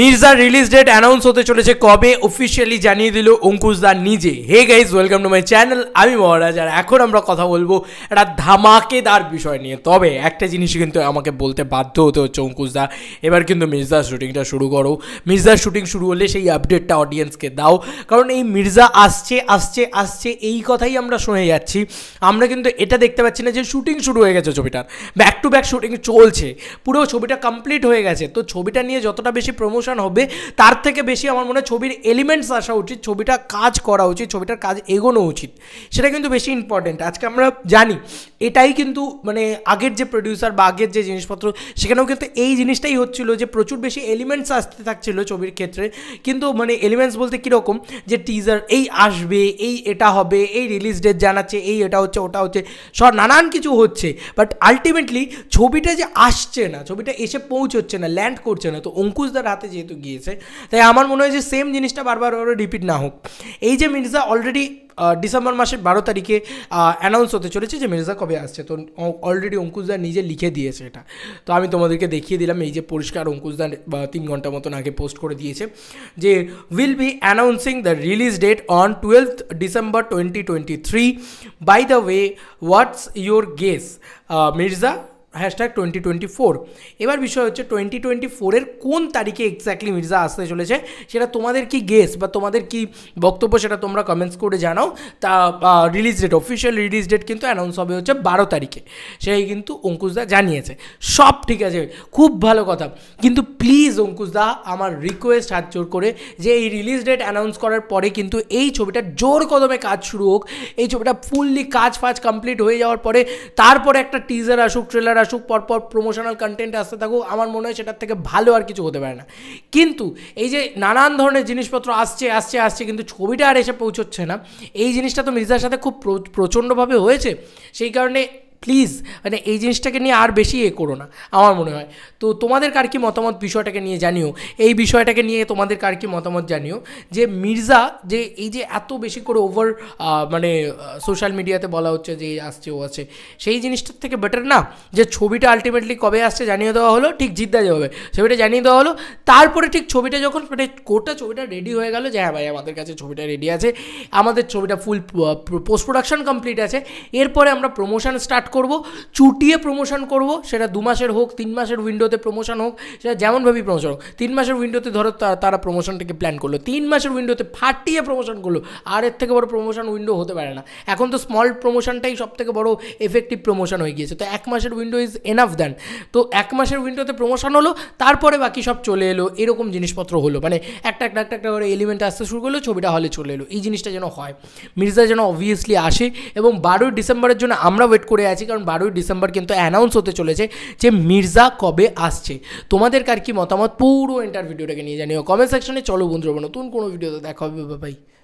Mirza release date announce হতে চলেছে কবে অফিসিয়ালি জানিয়ে দিল অঙ্কুশ দা নিজে hey guys welcome to my channel আমি মহারাজ আর এখন আমরা কথা বলবো একটা ধামাকেদার বিষয় নিয়ে তবে একটা জিনিস কিন্তু আমাকে বলতে বাধ্য হতে হচ্ছে অঙ্কুশ দা এবার কিন্তু মির্জার শুটিংটা শুরু করো মির্জার শুটিং শুরু হলে সেই আপডেটটা অডিয়েন্সকে দাও কারণ এই মির্জা আসছে আসছে আসছে এই কথাই আমরা শুনে যাচ্ছি আমরা কিন্তু এটা দেখতে পাচ্ছি না যে শুটিং শুরু হয়ে গেছে ছবিটার ব্যাক টু ব্যাক শুটিং চলছে পুরো ছবিটা কমপ্লিট হয়ে গেছে তো ছবিটা নিয়ে যতটা বেশি প্রমো প্রমোশন হবে তার থেকে বেশি আমার মনে হয় ছবির এলিমেন্টস আসা উচিত ছবিটা কাজ করা উচিত ছবিটার কাজ এগোনো উচিত সেটা কিন্তু বেশি ইম্পর্টেন্ট আজকে আমরা জানি এটাই কিন্তু মানে আগের যে প্রডিউসার বা আগের যে জিনিসপত্র সেখানেও কিন্তু এই জিনিসটাই হচ্ছিল যে প্রচুর বেশি এলিমেন্টস আসতে থাকছিল ছবির ক্ষেত্রে কিন্তু মানে এলিমেন্টস বলতে কীরকম যে টিজার এই আসবে এই এটা হবে এই রিলিজ ডেট জানাচ্ছে এই এটা হচ্ছে ওটা হচ্ছে সব নানান কিছু হচ্ছে বাট আলটিমেটলি ছবিটা যে আসছে না ছবিটা এসে পৌঁছচ্ছে না ল্যান্ড করছে না তো অঙ্কুশদার হাতে হাতে যেহেতু গিয়েছে তাই আমার মনে হয় যে সেম জিনিসটা বারবার রিপিট না হোক এই যে মির্জা অলরেডি ডিসেম্বর মাসের বারো তারিখে অ্যানাউন্স হতে চলেছে যে মির্জা কবে আসছে তো অলরেডি অঙ্কুশদা নিজে লিখে দিয়েছে এটা তো আমি তোমাদেরকে দেখিয়ে দিলাম এই যে পরিষ্কার অঙ্কুশদা তিন ঘন্টা মতন আগে পোস্ট করে দিয়েছে যে will be announcing the release date on twelfth December twenty twenty three by the way what's your guess Mirza hashtag twenty twenty four এবার বিষয় হচ্ছে টোয়েন্টি টোয়েন্টি ফোরের কোন তারিখে এক্স্যাক্টলি মির্জা আসতে চলেছে সেটা তোমাদের কি গেস বা তোমাদের কি বক্তব্য সেটা তোমরা কমেন্টস করে জানাও তা release date official release date কিন্তু অ্যানাউন্স হবে হচ্ছে বারো তারিখে সেই কিন্তু অঙ্কুশদা জানিয়েছে সব ঠিক আছে খুব ভালো কথা কিন্তু প্লিজ অঙ্কুশদা আমার রিকোয়েস্ট হাত জোর করে যে এই রিলিজ ডেট অ্যানাউন্স করার পরে কিন্তু এই ছবিটা জোর কদমে কাজ শুরু হোক এই ছবিটা ফুললি কাজ ফাজ কমপ্লিট হয়ে যাওয়ার পরে তারপরে একটা টিজার আসুক ট্রেলার আসুক পরপর প্রমোশনাল কন্টেন্ট আসতে থাকুক আমার মনে হয় সেটার থেকে ভালো আর কিছু হতে পারে না কিন্তু এই যে নানান ধরনের জিনিসপত্র আসছে আসছে আসছে কিন্তু ছবিটা আর এসে পৌঁছচ্ছে না এই জিনিসটা তো মির্জার সাথে খুব প্রচণ্ডভাবে হয়েছে সেই কারণে প্লিজ মানে এই জিনিসটাকে নিয়ে আর বেশি এ করো না আমার মনে হয় তো তোমাদের কার কি মতামত বিষয়টাকে নিয়ে জানিও এই বিষয়টাকে নিয়ে তোমাদের কার কি মতামত জানিও যে মির্জা যে এই যে এত বেশি করে ওভার মানে সোশ্যাল মিডিয়াতে বলা হচ্ছে যে আসছে ও আছে সেই জিনিসটার থেকে বেটার না যে ছবিটা আলটিমেটলি কবে আসছে জানিয়ে দেওয়া হলো ঠিক জিদ্দা যাবে ছবিটা জানিয়ে দেওয়া হলো তারপরে ঠিক ছবিটা যখন মানে গোটা ছবিটা রেডি হয়ে গেল যে হ্যাঁ ভাই আমাদের কাছে ছবিটা রেডি আছে আমাদের ছবিটা ফুল পোস্ট প্রোডাকশন কমপ্লিট আছে এরপরে আমরা প্রমোশন স্টার্ট স্টার্ট করব চুটিয়ে প্রমোশন করব সেটা দু মাসের হোক তিন মাসের উইন্ডোতে প্রমোশন হোক সেটা যেমনভাবেই প্রমোশন হোক তিন মাসের উইন্ডোতে ধরো তারা প্রমোশনটাকে প্ল্যান করলো তিন মাসের উইন্ডোতে ফাটিয়ে প্রমোশন করলো আর এর থেকে বড় প্রমোশন উইন্ডো হতে পারে না এখন তো স্মল প্রমোশনটাই সব থেকে বড় এফেক্টিভ প্রমোশন হয়ে গিয়েছে তো এক মাসের উইন্ডো ইজ এনাফ দ্যান তো এক মাসের উইন্ডোতে প্রমোশন হলো তারপরে বাকি সব চলে এলো এরকম জিনিসপত্র হলো মানে একটা একটা একটা একটা করে এলিমেন্ট আসতে শুরু করলো ছবিটা হলে চলে এলো এই জিনিসটা যেন হয় মির্জা যেন অবভিয়াসলি আসে এবং বারোই ডিসেম্বরের জন্য আমরা ওয়েট করে আছি গেছে কারণ বারোই ডিসেম্বর কিন্তু অ্যানাউন্স হতে চলেছে যে মির্জা কবে আসছে তোমাদের কার কি মতামত পুরো এন্টার ভিডিওটাকে নিয়ে জানিও কমেন্ট সেকশনে চলো বন্ধুরা নতুন কোনো ভিডিওতে দেখা হবে বাই